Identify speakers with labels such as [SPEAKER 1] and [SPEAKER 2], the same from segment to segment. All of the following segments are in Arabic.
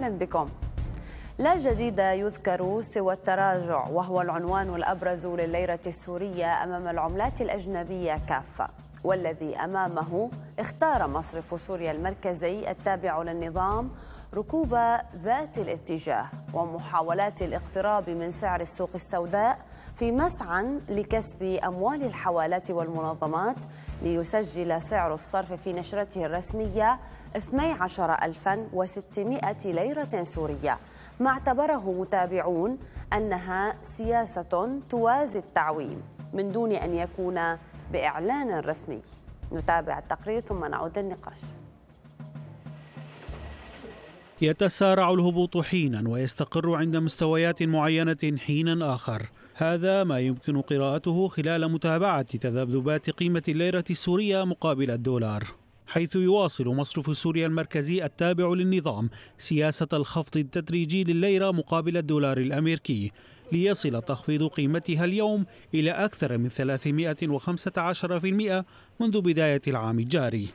[SPEAKER 1] أهلا بكم لا جديد يذكر سوى التراجع وهو العنوان الأبرز لليرة السورية أمام العملات الأجنبية كافة والذي أمامه اختار مصرف سوريا المركزي التابع للنظام ركوب ذات الاتجاه ومحاولات الاقتراب من سعر السوق السوداء في مسعى لكسب أموال الحوالات والمنظمات ليسجل سعر الصرف في نشرته الرسمية 12600 ليرة سورية ما اعتبره متابعون أنها سياسة توازي التعويم من دون أن يكون بإعلان رسمي نتابع التقرير ثم نعود للنقاش
[SPEAKER 2] يتسارع الهبوط حينا ويستقر عند مستويات معينة حينا آخر هذا ما يمكن قراءته خلال متابعة تذبذبات قيمة الليرة السورية مقابل الدولار حيث يواصل مصرف سوريا المركزي التابع للنظام سياسة الخفض التدريجي لليرة مقابل الدولار الأمريكي ليصل تخفيض قيمتها اليوم إلى أكثر من 315% منذ بداية العام الجاري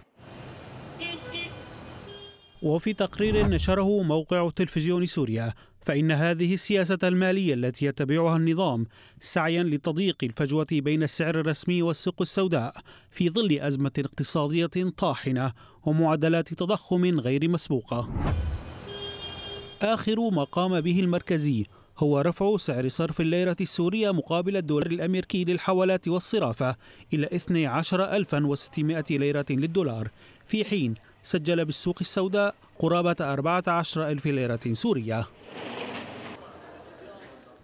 [SPEAKER 2] وفي تقرير نشره موقع تلفزيون سوريا فإن هذه السياسة المالية التي يتبعها النظام سعيا لتضييق الفجوة بين السعر الرسمي والسوق السوداء في ظل أزمة اقتصادية طاحنة ومعدلات تضخم غير مسبوقة. آخر ما قام به المركزي هو رفع سعر صرف الليرة السورية مقابل الدولار الأمريكي للحوالات والصرافة إلى 12600 ليرة للدولار في حين سجل بالسوق السوداء قرابة 14000 ليرة سورية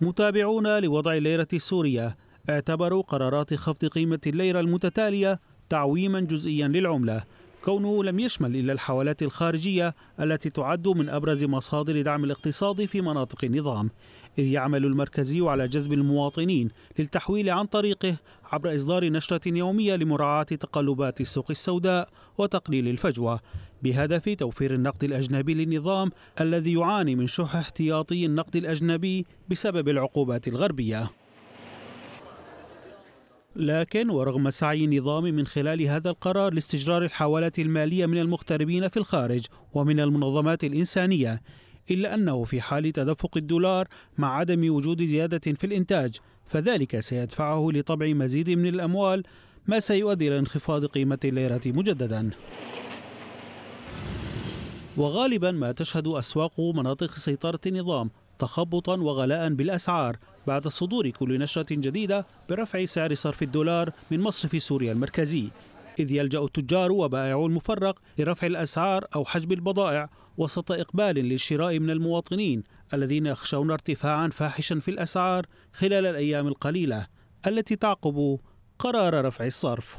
[SPEAKER 2] متابعون لوضع الليرة السورية اعتبروا قرارات خفض قيمة الليرة المتتالية تعويما جزئيا للعملة كونه لم يشمل إلا الحوالات الخارجية التي تعد من أبرز مصادر دعم الاقتصاد في مناطق النظام إذ يعمل المركزي على جذب المواطنين للتحويل عن طريقه عبر إصدار نشرة يومية لمراعاة تقلبات السوق السوداء وتقليل الفجوة بهدف توفير النقد الأجنبي للنظام الذي يعاني من شح احتياطي النقد الأجنبي بسبب العقوبات الغربية لكن ورغم سعي النظام من خلال هذا القرار لاستجرار الحوالات المالية من المغتربين في الخارج ومن المنظمات الإنسانية إلا أنه في حال تدفق الدولار مع عدم وجود زيادة في الإنتاج فذلك سيدفعه لطبع مزيد من الأموال ما سيؤدي إلى انخفاض قيمة الليرة مجددا وغالبا ما تشهد أسواق مناطق سيطرة النظام تخبطا وغلاء بالأسعار بعد صدور كل نشرة جديدة برفع سعر صرف الدولار من مصرف سوريا المركزي إذ يلجأ التجار وبائعو المفرق لرفع الأسعار أو حجب البضائع وسط إقبال للشراء من المواطنين الذين يخشون ارتفاعا فاحشا في الأسعار خلال الأيام القليلة التي تعقب قرار رفع الصرف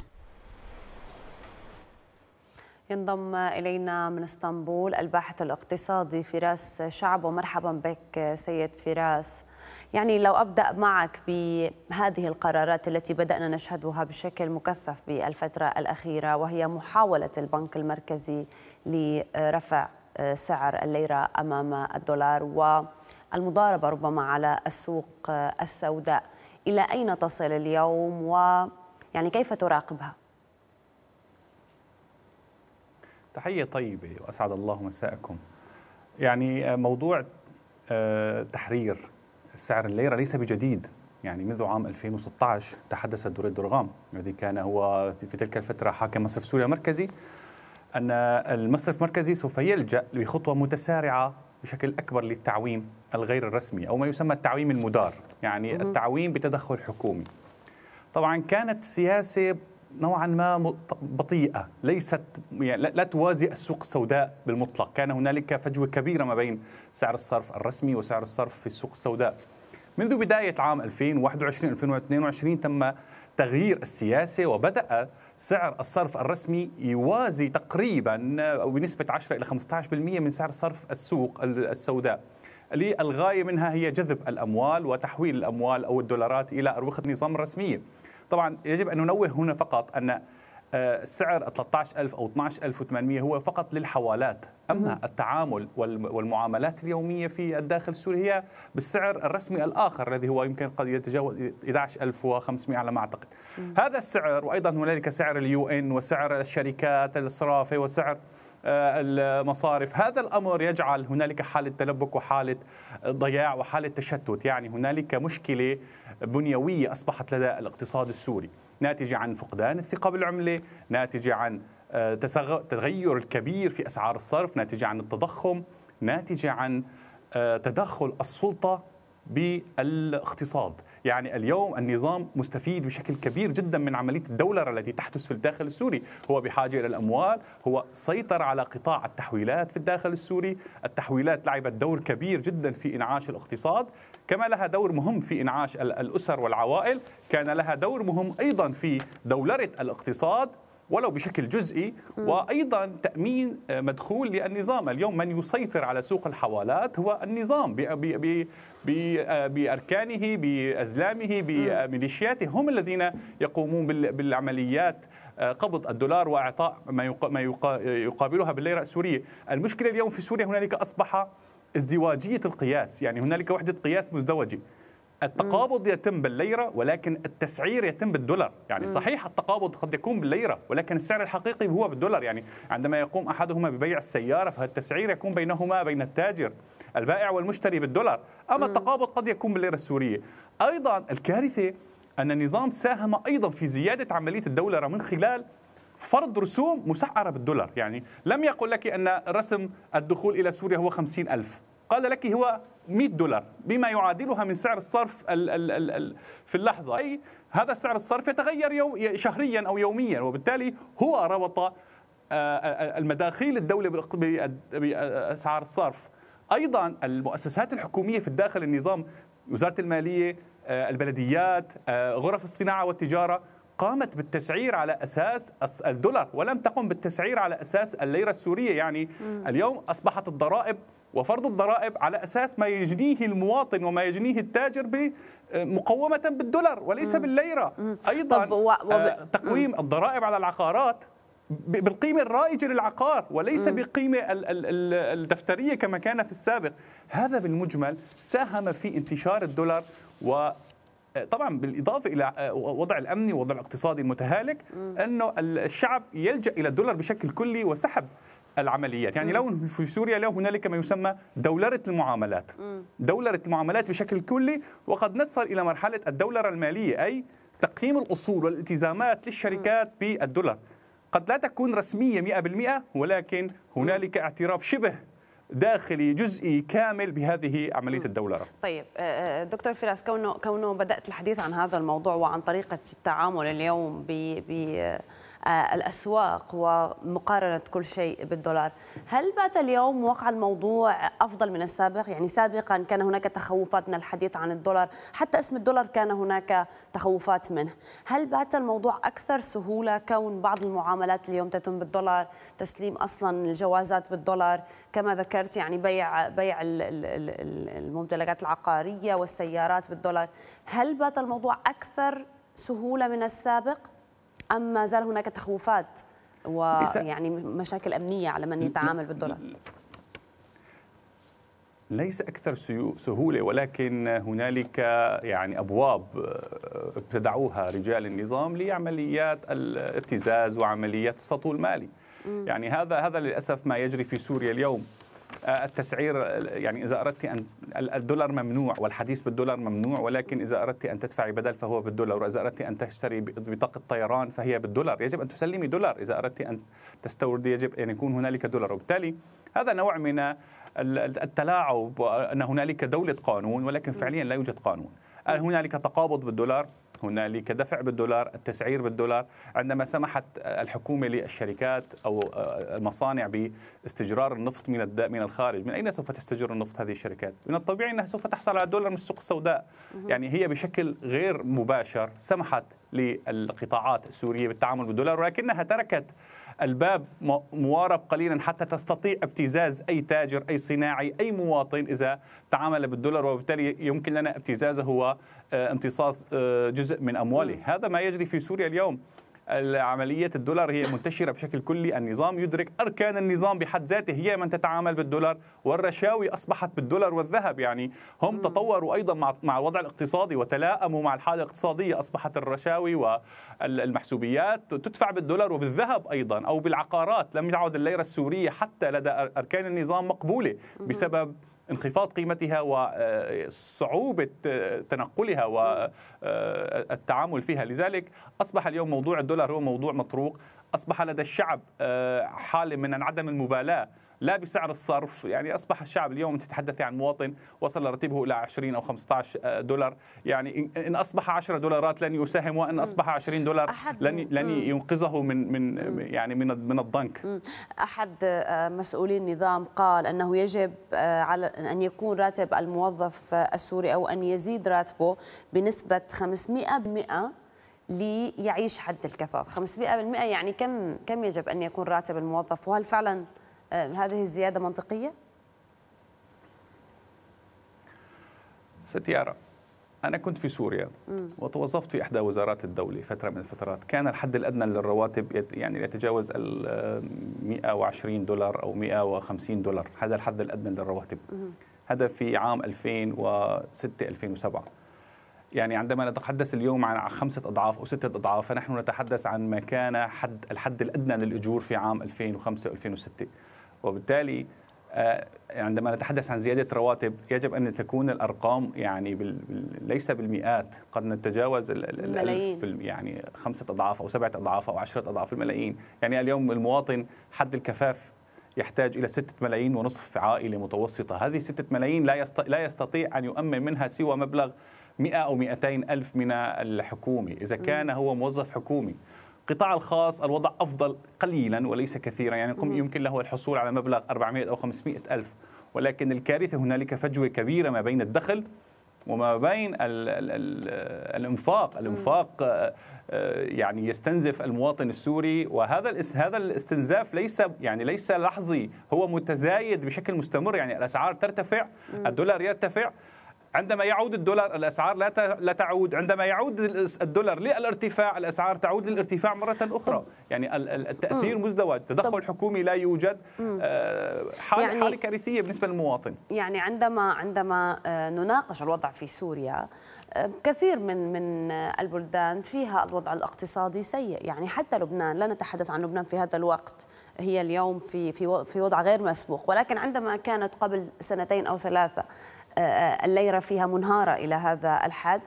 [SPEAKER 1] ينضم إلينا من اسطنبول الباحث الاقتصادي فراس شعب ومرحبا بك سيد فراس يعني لو أبدأ معك بهذه القرارات التي بدأنا نشهدها بشكل مكثف بالفترة الأخيرة وهي محاولة البنك المركزي لرفع سعر الليرة أمام الدولار والمضاربة ربما على السوق السوداء إلى أين تصل اليوم ويعني كيف تراقبها؟
[SPEAKER 3] تحية طيبة وأسعد الله مساءكم يعني آه، موضوع آه، تحرير سعر الليرة ليس بجديد يعني منذ عام 2016 تحدث دوري الدرغام الذي كان هو في تلك الفترة حاكم مصرف سوريا المركزي أن المصرف المركزي سوف يلجأ بخطوة متسارعة بشكل أكبر للتعويم الغير الرسمي أو ما يسمى التعويم المدار يعني التعويم بتدخل حكومي طبعا كانت سياسة نوعا ما بطيئه ليست يعني لا توازي السوق السوداء بالمطلق كان هنالك فجوه كبيره ما بين سعر الصرف الرسمي وسعر الصرف في السوق السوداء منذ بدايه عام 2021 2022 تم تغيير السياسه وبدا سعر الصرف الرسمي يوازي تقريبا بنسبه 10 الى 15% من سعر صرف السوق السوداء الغايه منها هي جذب الاموال وتحويل الاموال او الدولارات الى اروقه نظام رسميه طبعا يجب أن ننوه هنا فقط أن آه، سعر 13000 أو 12800 هو فقط للحوالات أما التعامل والمعاملات اليومية في الداخل السوري هي بالسعر الرسمي الآخر الذي هو يمكن قد يتجاوز 11500 على ما أعتقد هذا السعر وأيضا هنالك سعر اليو إن وسعر الشركات الصرافة وسعر آه، المصارف هذا الأمر يجعل هنالك حالة تلبك وحالة ضياع وحالة تشتت يعني هنالك مشكلة بنيوية أصبحت لدى الاقتصاد السوري ناتجة عن فقدان الثقة بالعملة ناتجة عن آه، تغير الكبير في أسعار الصرف ناتجة عن التضخم ناتجة عن آه، تدخل السلطة بالاقتصاد يعني اليوم النظام مستفيد بشكل كبير جدا من عملية الدولرة التي تحدث في الداخل السوري هو بحاجة إلى الأموال هو سيطر على قطاع التحويلات في الداخل السوري التحويلات لعبت دور كبير جدا في إنعاش الاقتصاد كما لها دور مهم في إنعاش الأسر والعوائل كان لها دور مهم أيضا في دولرة الاقتصاد ولو بشكل جزئي وايضا تامين آه، مدخول للنظام اليوم من يسيطر على سوق الحوالات هو النظام آه، باركانه بازلامه بميليشياته هم الذين يقومون بالعمليات آه، قبض الدولار واعطاء ما يقابلها بالليره السوريه المشكله اليوم في سوريا هنالك اصبح ازدواجيه القياس يعني هنالك وحده قياس مزدوجه التقابض يتم بالليرة ولكن التسعير يتم بالدولار يعني صحيح التقابض قد يكون بالليرة ولكن السعر الحقيقي هو بالدولار يعني عندما يقوم أحدهما ببيع السيارة فالتسعير يكون بينهما بين التاجر البائع والمشتري بالدولار أما التقابض قد يكون بالليرة السورية أيضا الكارثة أن النظام ساهم أيضا في زيادة عملية الدولار من خلال فرض رسوم مسعرة بالدولار يعني لم يقل لك أن رسم الدخول إلى سوريا هو خمسين ألف قال لك هو 100 دولار بما يعادلها من سعر الصرف الـ الـ الـ الـ في اللحظة أي هذا سعر الصرف يتغير يو شهريا أو يوميا وبالتالي هو ربط آه، آه، آه، المداخيل الدولة بأسعار الصرف أيضا المؤسسات الحكومية في الداخل النظام وزارة المالية البلديات غرف الصناعة والتجارة قامت بالتسعير على اساس الدولار ولم تقم بالتسعير على اساس الليره السوريه يعني م. اليوم اصبحت الضرائب وفرض الضرائب على اساس ما يجنيه المواطن وما يجنيه التاجر آه، مقومه بالدولار وليس م. بالليره م. ايضا و... آه، وب... تقويم الضرائب على العقارات بالقيمة الرائجة للعقار وليس م. بقيمة الدفترية كما كان في السابق هذا بالمجمل ساهم في انتشار الدولار و طبعا بالاضافه الى آه، وضع الامني ووضع الاقتصادي المتهالك انه الشعب يلجا الى الدولار بشكل كلي وسحب العمليات يعني لو في سوريا لو هنالك ما يسمى دولرة المعاملات دولرة المعاملات بشكل كلي وقد نصل إلى مرحلة الدولرة المالية أي تقييم الأصول والالتزامات للشركات بالدولار قد لا تكون رسمية 100% ولكن هنالك اعتراف شبه داخلي جزئي كامل بهذه عمليه الدوله
[SPEAKER 1] طيب آه، آه، دكتور فراس كونه كونه بدات الحديث عن هذا الموضوع وعن طريقه التعامل اليوم آه، الأسواق ومقارنة كل شيء بالدولار هل بات اليوم وقع الموضوع أفضل من السابق؟ يعني سابقا كان هناك تخوفات من الحديث عن الدولار حتى اسم الدولار كان هناك تخوفات منه هل بات الموضوع أكثر سهولة كون بعض المعاملات اليوم تتم بالدولار تسليم أصلا الجوازات بالدولار كما ذكرت يعني بيع بيع الممتلكات العقارية والسيارات بالدولار هل بات الموضوع أكثر سهولة من السابق؟ أم ما زال هناك تخوفات ويعني مشاكل أمنية على من يتعامل بالدولار؟
[SPEAKER 3] ليس أكثر سهولة ولكن هنالك يعني أبواب آه، ابتدعوها رجال النظام لعمليات الابتزاز وعمليات السطو المالي يعني هذا هذا للأسف ما يجري في سوريا اليوم التسعير يعني إذا أردت أن الدولار ممنوع والحديث بالدولار ممنوع ولكن إذا أردت أن تدفعي بدل فهو بالدولار وإذا أردت أن تشتري بطاقة طيران فهي بالدولار يجب أن تسلمي دولار إذا أردت أن تستوردي يجب أن يكون هنالك دولار وبالتالي هذا نوع من التلاعب أن هنالك دولة قانون ولكن فعليا لا يوجد قانون هنالك تقابض بالدولار هنالك دفع بالدولار التسعير بالدولار عندما سمحت الحكومة للشركات أو المصانع باستجرار النفط من من الخارج من أين سوف تستجر النفط هذه الشركات من الطبيعي أنها سوف تحصل على دولار من السوق السوداء يعني هي بشكل غير مباشر سمحت للقطاعات السورية بالتعامل بالدولار ولكنها تركت الباب موارب قليلا حتى تستطيع ابتزاز أي تاجر أي صناعي أي مواطن إذا تعامل بالدولار وبالتالي يمكن لنا ابتزازه وامتصاص آه، آه، جزء من أمواله هذا ما يجري في سوريا اليوم عملية الدولار هي منتشرة بشكل كلي النظام يدرك أركان النظام بحد ذاته هي من تتعامل بالدولار والرشاوي أصبحت بالدولار والذهب يعني هم تطوروا أيضا مع, مع الوضع الاقتصادي وتلائموا مع الحالة الاقتصادية أصبحت الرشاوي والمحسوبيات تدفع بالدولار وبالذهب أيضا أو بالعقارات لم يعد الليرة السورية حتى لدى أركان النظام مقبولة بسبب انخفاض قيمتها وصعوبة تنقلها والتعامل فيها لذلك أصبح اليوم موضوع الدولار هو موضوع مطروق أصبح لدى الشعب حالة من عدم المبالاة لا بسعر الصرف يعني أصبح الشعب اليوم تتحدث عن مواطن وصل راتبه إلى 20 أو 15 آه، دولار يعني إن أصبح 10 دولارات لن يساهم وإن أصبح 20 دولار لن لن ينقذه من من يعني من من الضنك
[SPEAKER 1] أحد آه، مسؤولي النظام قال أنه يجب آه، على أن يكون راتب الموظف السوري أو أن يزيد راتبه بنسبة 500% ليعيش حد الكفاف 500% يعني كم كم يجب أن يكون راتب الموظف وهل فعلا آه، هذه الزيادة منطقية؟
[SPEAKER 3] ستيارة أنا كنت في سوريا وتوظفت في إحدى وزارات الدولة فترة من الفترات كان الحد الأدنى للرواتب يعني يتجاوز ال 120 آه، دولار أو 150 دولار هذا الحد الأدنى للرواتب هذا في عام 2006 2007 يعني عندما نتحدث اليوم عن خمسة أضعاف أو ستة أضعاف فنحن نتحدث عن ما كان حد الحد الأدنى للأجور في عام 2005 و 2006 وبالتالي آه، عندما نتحدث عن زيادة رواتب يجب أن تكون الأرقام يعني ليس بالمئات قد نتجاوز الملايين يعني خمسة أضعاف أو سبعة أضعاف أو عشرة أضعاف الملايين يعني اليوم المواطن حد الكفاف يحتاج إلى ستة ملايين ونصف عائلة متوسطة هذه ستة ملايين لا, لا يستطيع أن يؤمن منها سوى مبلغ 100 أو 200 ألف من الحكومة إذا كان هو موظف حكومي القطاع الخاص الوضع أفضل قليلا وليس كثيرا يعني يمكن له الحصول على مبلغ 400 أو 500 ألف ولكن الكارثة هنالك فجوة كبيرة ما بين الدخل وما بين الـ الـ الـ الانفاق الانفاق آه، آه، يعني يستنزف المواطن السوري وهذا هذا الاستنزاف ليس يعني ليس لحظي هو متزايد بشكل مستمر يعني الاسعار ترتفع الدولار يرتفع عندما يعود الدولار الأسعار لا لا تعود عندما يعود الدولار للارتفاع الأسعار تعود للارتفاع مرة أخرى يعني التأثير مزدوج التدخل الحكومي لا يوجد آه، حالة يعني حالة كارثية بالنسبة للمواطن
[SPEAKER 1] يعني عندما عندما آه، نناقش الوضع في سوريا آه، كثير من من البلدان فيها الوضع الاقتصادي سيء يعني حتى لبنان لا نتحدث عن لبنان في هذا الوقت هي اليوم في في في وضع غير مسبوق ولكن عندما كانت قبل سنتين او ثلاثه آه، الليرة فيها منهارة إلى هذا الحد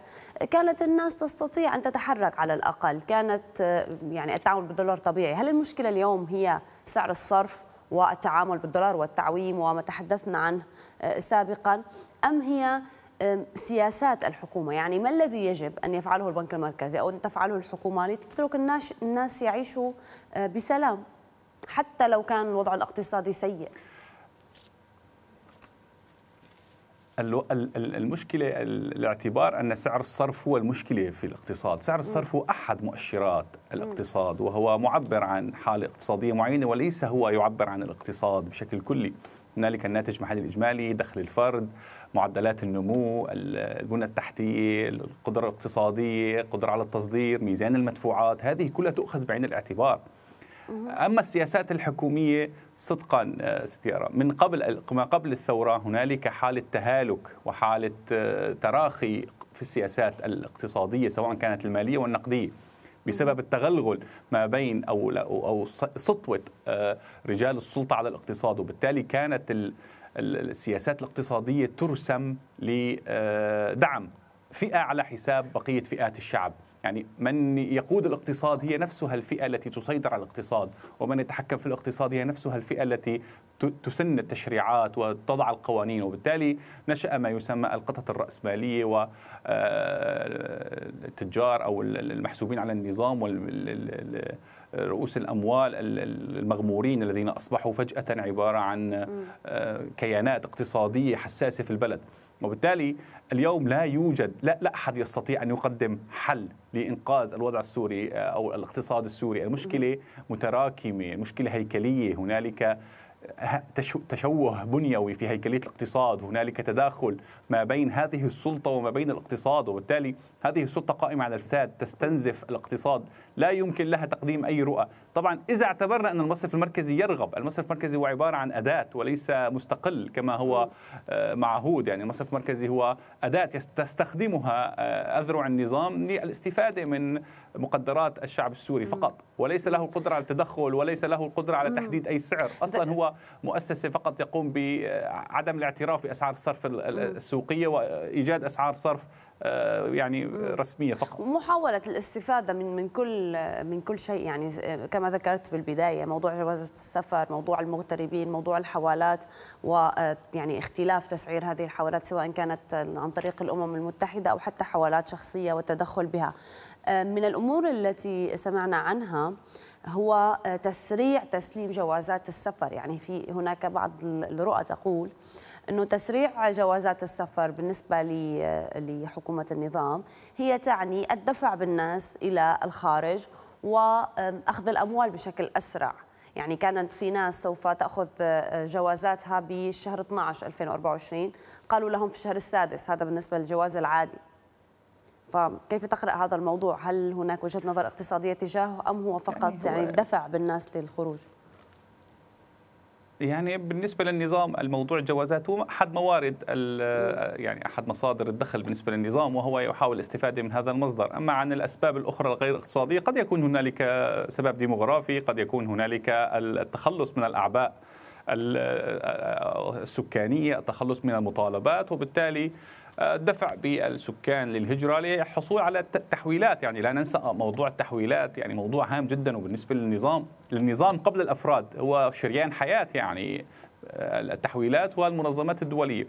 [SPEAKER 1] كانت الناس تستطيع أن تتحرك على الأقل كانت آه، يعني التعامل بالدولار طبيعي هل المشكلة اليوم هي سعر الصرف والتعامل بالدولار والتعويم وما تحدثنا عنه آه، سابقا أم هي سياسات الحكومة يعني ما الذي يجب أن يفعله البنك المركزي أو أن تفعله الحكومة لتترك الناس يعيشوا بسلام حتى لو كان الوضع الاقتصادي سيء
[SPEAKER 3] المشكلة الاعتبار أن سعر الصرف هو المشكلة في الاقتصاد سعر الصرف هو أحد مؤشرات الاقتصاد وهو معبر عن حالة اقتصادية معينة وليس هو يعبر عن الاقتصاد بشكل كلي هنالك الناتج المحلي الاجمالي، دخل الفرد، معدلات النمو، البنى التحتيه، القدره الاقتصاديه، القدره على التصدير، ميزان المدفوعات، هذه كلها تؤخذ بعين الاعتبار. اما السياسات الحكوميه صدقا آه، ستيارة من قبل ما قبل الثوره هنالك حاله تهالك وحاله آه، تراخي في السياسات الاقتصاديه سواء كانت الماليه والنقديه بسبب التغلغل ما بين او او سطوه آه، رجال السلطه على الاقتصاد وبالتالي كانت السياسات الاقتصاديه ترسم لدعم فئه على حساب بقيه فئات الشعب يعني من يقود الاقتصاد هي نفسها الفئة التي تسيطر على الاقتصاد ومن يتحكم في الاقتصاد هي نفسها الفئة التي تسن التشريعات وتضع القوانين وبالتالي نشأ ما يسمى القطط الرأسمالية والتجار آه، أو المحسوبين على النظام رؤوس الاموال المغمورين الذين اصبحوا فجاه عباره عن آه، كيانات اقتصاديه حساسه في البلد وبالتالي اليوم لا يوجد لا لا احد يستطيع ان يقدم حل لانقاذ الوضع السوري آه، او الاقتصاد السوري، المشكله متراكمه، المشكله هيكليه، هنالك آه، تشوه بنيوي في هيكليه الاقتصاد، هنالك تداخل ما بين هذه السلطه وما بين الاقتصاد، وبالتالي هذه السلطه قائمه على الفساد، تستنزف الاقتصاد، لا يمكن لها تقديم أي رؤى طبعا إذا اعتبرنا أن المصرف المركزي يرغب المصرف المركزي هو عبارة عن أداة وليس مستقل كما هو آه، معهود يعني المصرف المركزي هو أداة تستخدمها آه، أذرع النظام للاستفادة من مقدرات الشعب السوري فقط وليس له القدرة على التدخل وليس له القدرة على تحديد أي سعر أصلا هو مؤسسة فقط يقوم بعدم آه، الاعتراف بأسعار الصرف السوقية وإيجاد أسعار صرف آه، يعني رسميه فقط
[SPEAKER 1] محاوله الاستفاده من من كل من كل شيء يعني آه، كما ذكرت بالبدايه موضوع جواز السفر موضوع المغتربين موضوع الحوالات ويعني آه، اختلاف تسعير هذه الحوالات سواء كانت عن طريق الامم المتحده او حتى حوالات شخصيه والتدخل بها من الامور التي سمعنا عنها هو آه، تسريع تسليم جوازات السفر يعني في هناك بعض الرؤى تقول انه تسريع جوازات السفر بالنسبه آه، لحكومه النظام هي تعني الدفع بالناس الى الخارج واخذ الاموال بشكل اسرع يعني كانت في ناس سوف تاخذ آه، جوازاتها بشهر 12 2024 قالوا لهم في الشهر السادس هذا بالنسبه للجواز العادي فكيف تقرأ هذا الموضوع هل هناك وجهة نظر اقتصادية تجاهه أم هو يعني فقط يعني, يعني دفع بالناس للخروج
[SPEAKER 3] يعني بالنسبه للنظام الموضوع الجوازات هو احد موارد يعني احد مصادر الدخل بالنسبه للنظام وهو يحاول الاستفاده من هذا المصدر، اما عن الاسباب الاخرى الغير اقتصاديه قد يكون هنالك سبب ديموغرافي، قد يكون هنالك التخلص من الاعباء السكانيه، التخلص من المطالبات وبالتالي دفع بالسكان للهجرة للحصول على التحويلات يعني لا ننسى موضوع التحويلات يعني موضوع هام جدا وبالنسبة للنظام للنظام قبل الأفراد هو شريان حياة يعني آه، التحويلات والمنظمات الدولية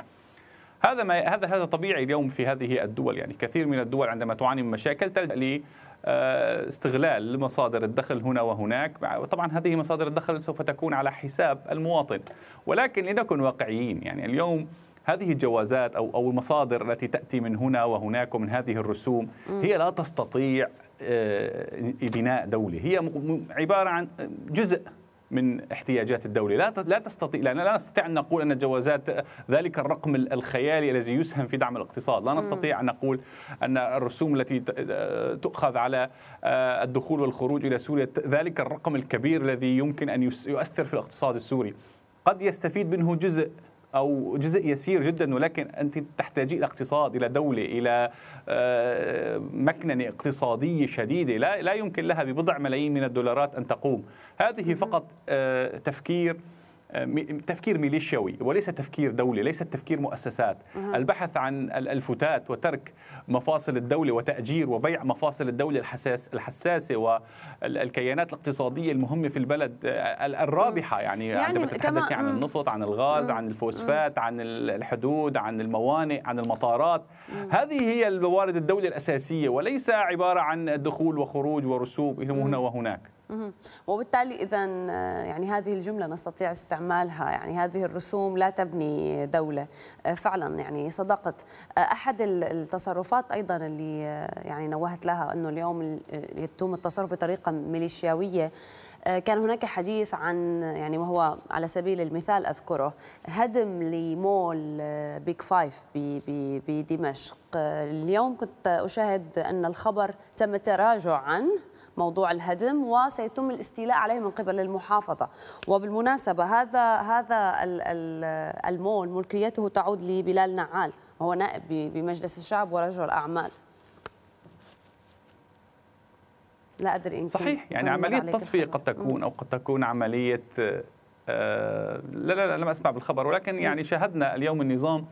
[SPEAKER 3] هذا ما هذا هذا طبيعي اليوم في هذه الدول يعني كثير من الدول عندما تعاني من مشاكل تلجأ آه، استغلال مصادر الدخل هنا وهناك طبعا هذه مصادر الدخل سوف تكون على حساب المواطن ولكن لنكن واقعيين يعني اليوم هذه الجوازات أو أو المصادر التي تأتي من هنا وهناك ومن هذه الرسوم هي لا تستطيع آه، بناء دولة هي عبارة عن جزء من احتياجات الدولة لا لا تستطيع لا, لا نستطيع أن نقول أن الجوازات ذلك الرقم الخيالي الذي يسهم في دعم الاقتصاد لا نستطيع أن نقول أن الرسوم التي آه، تؤخذ على آه، الدخول والخروج إلى سوريا ذلك الرقم الكبير الذي يمكن أن يؤثر في الاقتصاد السوري قد يستفيد منه جزء او جزء يسير جدا ولكن انت تحتاجي الى اقتصاد الى دوله الى آه، مكننه اقتصاديه شديده لا لا يمكن لها ببضع ملايين من الدولارات ان تقوم هذه فقط آه، تفكير آه، تفكير ميليشيوي وليس تفكير دولي ليس تفكير مؤسسات أه. البحث عن الفتات وترك مفاصل الدولة وتأجير وبيع مفاصل الدولة الحساس الحساسة والكيانات الاقتصادية المهمة في البلد آه، الرابحة يعني, يعني عندما يعني تتحدث يعني عن النفط عن الغاز عن الفوسفات عن الحدود عن الموانئ عن المطارات هذه هي الموارد الدولة الأساسية وليس عبارة عن دخول وخروج ورسوب هنا وهناك
[SPEAKER 1] وبالتالي اذا آه، يعني هذه الجمله نستطيع استعمالها يعني هذه الرسوم لا تبني دوله آه، فعلا يعني صدقت آه، احد التصرفات ايضا اللي يعني نوهت لها انه اليوم يتم التصرف بطريقه ميليشياويه كان هناك حديث عن يعني وهو على سبيل المثال اذكره هدم لمول بيك فايف بدمشق اليوم كنت اشاهد ان الخبر تم التراجع عنه موضوع الهدم وسيتم الاستيلاء عليه من قبل المحافظة وبالمناسبة هذا هذا المول ملكيته تعود لبلال نعال وهو نائب بمجلس الشعب ورجل أعمال لا أدري إن صحيح يعني عملية تصفية
[SPEAKER 3] قد تكون أو قد تكون عملية آه، لا لا لم اسمع بالخبر ولكن يعني شاهدنا اليوم النظام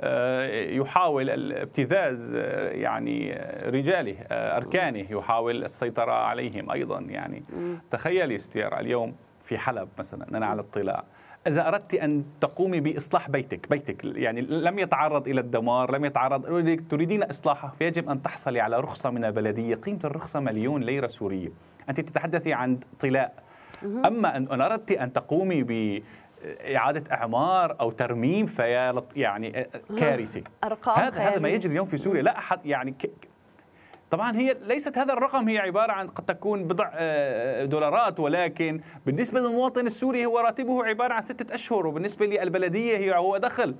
[SPEAKER 3] آه، يحاول ابتزاز آه، يعني رجاله اركانه يحاول السيطره عليهم ايضا يعني تخيلي استيار اليوم في حلب مثلا انا على اطلاع إذا أردت أن تقومي بإصلاح بيتك بيتك يعني لم يتعرض إلى الدمار لم يتعرض تريدين إصلاحه فيجب أن تحصلي على رخصة من البلدية قيمة الرخصة مليون ليرة سورية أنت تتحدثي عن طلاء أما أن أردت أن تقومي ب آه، إعادة إعمار أو ترميم فيا يعني آه، آه، كارثة
[SPEAKER 1] هذا هذا ما يجري
[SPEAKER 3] اليوم في سوريا لا أحد يعني طبعا هي ليست هذا الرقم هي عبارة عن قد تكون بضع دولارات ولكن بالنسبة للمواطن السوري هو راتبه عبارة عن ستة أشهر وبالنسبة للبلدية هي هو دخل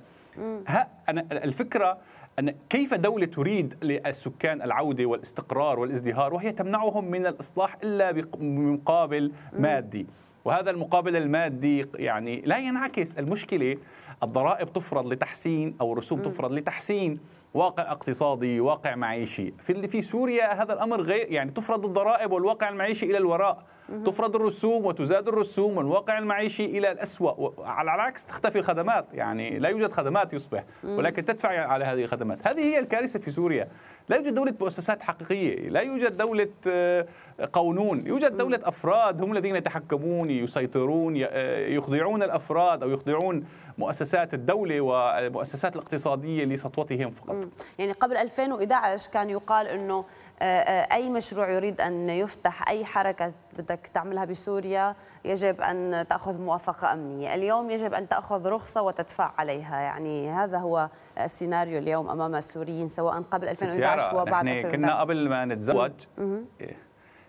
[SPEAKER 3] ها أنا الفكرة أن كيف دولة تريد للسكان العودة والاستقرار والازدهار وهي تمنعهم من الإصلاح إلا بمقابل مادي وهذا المقابل المادي يعني لا ينعكس المشكلة الضرائب تفرض لتحسين أو الرسوم تفرض لتحسين واقع اقتصادي واقع معيشي في في سوريا هذا الامر غير يعني تفرض الضرائب والواقع المعيشي الى الوراء تفرض الرسوم وتزاد الرسوم والواقع المعيشي الى الاسوء على العكس تختفي الخدمات يعني لا يوجد خدمات يصبح ولكن تدفع على هذه الخدمات هذه هي الكارثه في سوريا لا يوجد دوله مؤسسات حقيقيه لا يوجد دوله آه، قانون يوجد دوله افراد هم الذين يتحكمون يسيطرون آه، يخضعون الافراد او يخضعون مؤسسات الدولة والمؤسسات الاقتصادية لسطوتهم فقط
[SPEAKER 1] يعني قبل 2011 كان يقال أنه آه، آه، اي مشروع يريد ان يفتح اي حركه بدك تعملها بسوريا يجب ان تاخذ موافقه امنيه، اليوم يجب ان تاخذ رخصه وتدفع عليها، يعني هذا هو السيناريو اليوم امام السوريين سواء قبل 2011 وبعد 2011 كنا
[SPEAKER 3] قبل ما نتزوج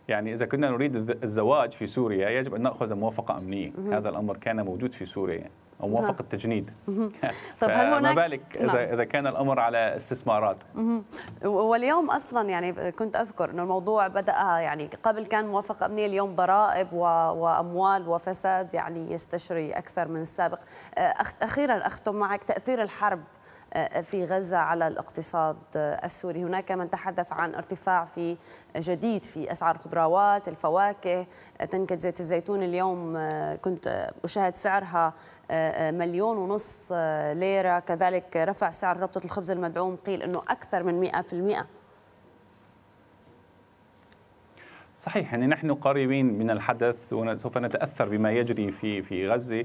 [SPEAKER 3] يعني إذا كنا نريد الزواج في سوريا يجب أن نأخذ موافقة أمنية هذا الأمر كان موجود في سوريا او موافقه نعم. التجنيد
[SPEAKER 1] طب هل هناك ما بالك اذا نعم. اذا
[SPEAKER 3] كان الامر على استثمارات
[SPEAKER 1] واليوم اصلا يعني كنت اذكر انه الموضوع بدا يعني قبل كان موافقه امنيه اليوم ضرائب واموال وفساد يعني يستشري اكثر من السابق اخيرا اختم معك تاثير الحرب في غزة على الاقتصاد السوري هناك من تحدث عن ارتفاع في جديد في أسعار الخضروات الفواكه تنكة زيت الزيتون اليوم كنت أشاهد سعرها مليون ونص ليرة كذلك رفع سعر ربطة الخبز المدعوم قيل أنه أكثر من 100%
[SPEAKER 3] صحيح يعني نحن قريبين من الحدث وسوف نتاثر بما يجري في في غزه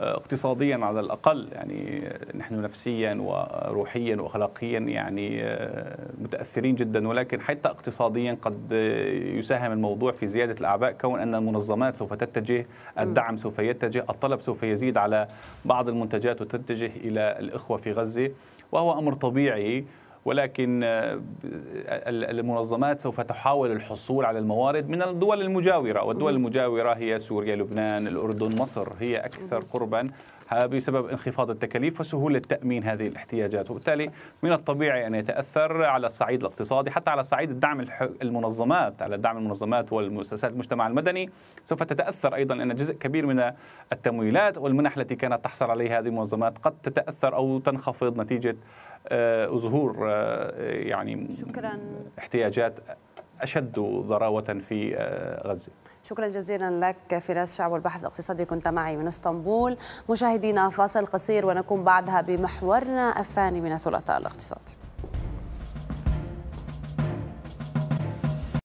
[SPEAKER 3] اقتصاديا على الاقل يعني نحن نفسيا وروحيا واخلاقيا يعني آه، متاثرين جدا ولكن حتى اقتصاديا قد يساهم الموضوع في زياده الاعباء كون ان المنظمات سوف تتجه الدعم سوف يتجه الطلب سوف يزيد على بعض المنتجات وتتجه الى الاخوه في غزه وهو امر طبيعي ولكن آه، المنظمات سوف تحاول الحصول على الموارد من الدول المجاورة والدول المجاورة هي سوريا لبنان الأردن مصر هي أكثر قربا بسبب انخفاض التكاليف وسهولة تأمين هذه الاحتياجات وبالتالي من الطبيعي أن يتأثر على الصعيد الاقتصادي حتى على صعيد الدعم المنظمات على دعم المنظمات والمؤسسات المجتمع المدني سوف تتأثر أيضا لأن جزء كبير من التمويلات والمنح التي كانت تحصل عليها هذه المنظمات قد تتأثر أو تنخفض نتيجة آه، ظهور آه، يعني شكرا احتياجات أشد ضراوة في آه، غزة
[SPEAKER 1] شكرا جزيلا لك فراس شعب والبحث الاقتصادي كنت معي من اسطنبول مشاهدينا فاصل قصير ونكون بعدها بمحورنا الثاني من الثلاثاء الاقتصادي